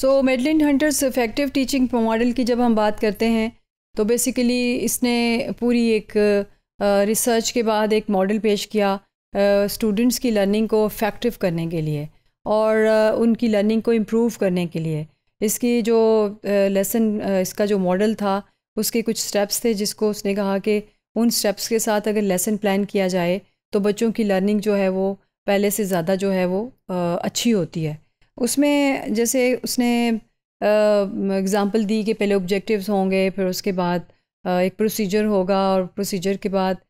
सो Madeline Hunter's effective teaching model की जब हम बात करते हैं तो बेसिकली इसने पूरी एक रिसर्च के बाद एक मॉडल पेश किया स्टूडेंट्स की लर्निंग को इफेक्टिव करने के लिए और उनकी लर्निंग को इम्प्रूव करने के लिए इसकी जो लेसन इसका जो मॉडल था उसके कुछ स्टेप्स थे जिसको उसने कहा कि उन स्टेप्स के साथ अगर लेसन प्लान किया जाए तो बच्चों की लर्निंग जो है वो पहले से ज़्यादा जो है वो अच्छी होती है उसमें जैसे उसने एग्ज़ाम्पल दी कि पहले ऑब्जेक्टिव्स होंगे फिर उसके बाद एक प्रोसीजर होगा और प्रोसीजर के बाद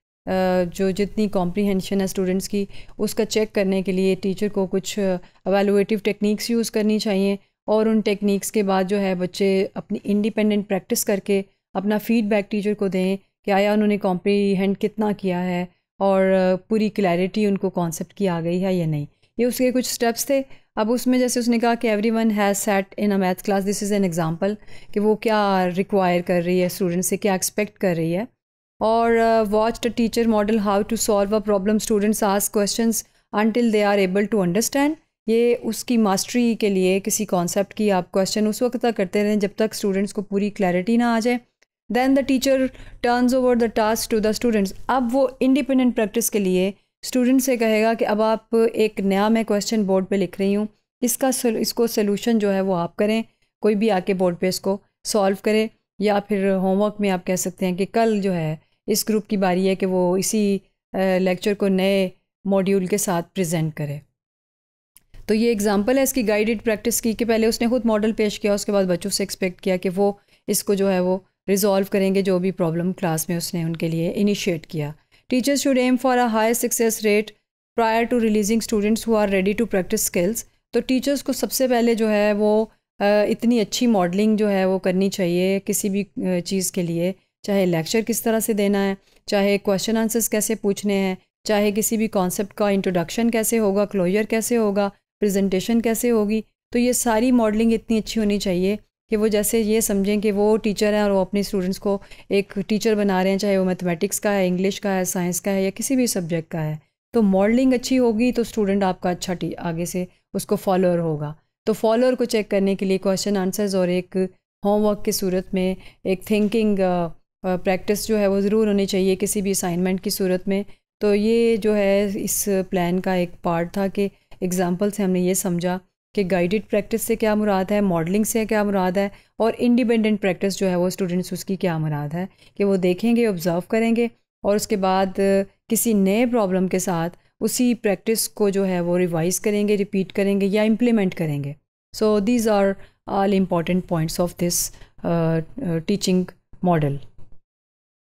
जो जितनी कॉम्प्रीहेंशन है स्टूडेंट्स की उसका चेक करने के लिए टीचर को कुछ अवेलुएटिव टेक्निक्स यूज़ करनी चाहिए और उन टेक्निक्स के बाद जो है बच्चे अपनी इंडिपेंडेंट प्रैक्टिस करके अपना फीडबैक टीचर को दें कि आया उन्होंने कॉम्प्रीहेंड कितना किया है और पूरी क्लैरिटी उनको कॉन्सेप्ट की आ गई है या नहीं ये उसके कुछ स्टेप्स थे अब उसमें जैसे उसने कहा कि everyone has sat in a math class this is an example कि वो क्या रिक्वायर कर रही है स्टूडेंट से क्या एक्सपेक्ट कर रही है और watch the teacher model how to solve a problem students ask question until they are able to understand ये उसकी मास्टरी के लिए किसी कॉन्सेप्ट की आप क्वेश्चन उस वक्त तक करते रहें जब तक स्टूडेंट्स को पूरी क्लैरिटी ना आ जाए then the teacher turns over the task to the students अब वो इंडिपेंडेंट प्रैक्टिस के लिए स्टूडेंट से कहेगा कि अब आप एक नया मैं क्वेश्चन बोर्ड पे लिख रही हूँ इसका इसको सोल्यूशन जो है वो आप करें कोई भी आके बोर्ड पे इसको सॉल्व करे या फिर होमवर्क में आप कह सकते हैं कि कल जो है इस ग्रुप की बारी है कि वो इसी लेक्चर को नए मॉड्यूल के साथ प्रजेंट करे तो ये एग्जाम्पल है इसकी गाइडेड प्रैक्टिस की कि पहले उसने खुद मॉडल पेश किया उसके बाद बच्चों से एक्सपेक्ट किया कि वो इसको जो है वो रिज़ॉल्व करेंगे जो भी प्रॉब्लम क्लास में उसने उनके लिए इनिशिएट किया teachers should aim for a high success rate prior to releasing students who are ready to practice skills तो टीचर्स को सबसे पहले जो है वो इतनी अच्छी मॉडलिंग जो है वो करनी चाहिए किसी भी चीज़ के लिए चाहे लेक्चर किस तरह से देना है चाहे क्वेश्चन आंसर्स कैसे पूछने हैं चाहे किसी भी कॉन्सेप्ट का इंट्रोडक्शन कैसे होगा क्लोजर कैसे होगा प्रेजेंटेशन कैसे होगी तो ये सारी मॉडलिंग इतनी अच्छी होनी चाहिए कि वो जैसे ये समझें कि वो टीचर हैं और वो अपने स्टूडेंट्स को एक टीचर बना रहे हैं चाहे वो मैथमेटिक्स का है इंग्लिश का है साइंस का है या किसी भी सब्जेक्ट का है तो मॉडलिंग अच्छी होगी तो स्टूडेंट आपका अच्छा आगे से उसको फॉलोअर होगा तो फॉलोअर को चेक करने के लिए क्वेश्चन आंसर्स और एक होमवर्क की सूरत में एक थिंकिंग प्रैक्टिस जो है वो ज़रूर होनी चाहिए किसी भी असाइनमेंट की सूरत में तो ये जो है इस प्लान का एक पार्ट था कि एग्ज़ाम्पल से हमने ये समझा कि गाइडेड प्रैक्टिस से क्या मुराद है मॉडलिंग से क्या मुराद है और इंडिपेंडेंट प्रैक्टिस जो है वो स्टूडेंट्स उसकी क्या मुराद है कि वो देखेंगे ऑब्ज़र्व करेंगे और उसके बाद किसी नए प्रॉब्लम के साथ उसी प्रैक्टिस को जो है वो रिवाइज़ करेंगे रिपीट करेंगे या इम्प्लीमेंट करेंगे so these are all important points of this teaching model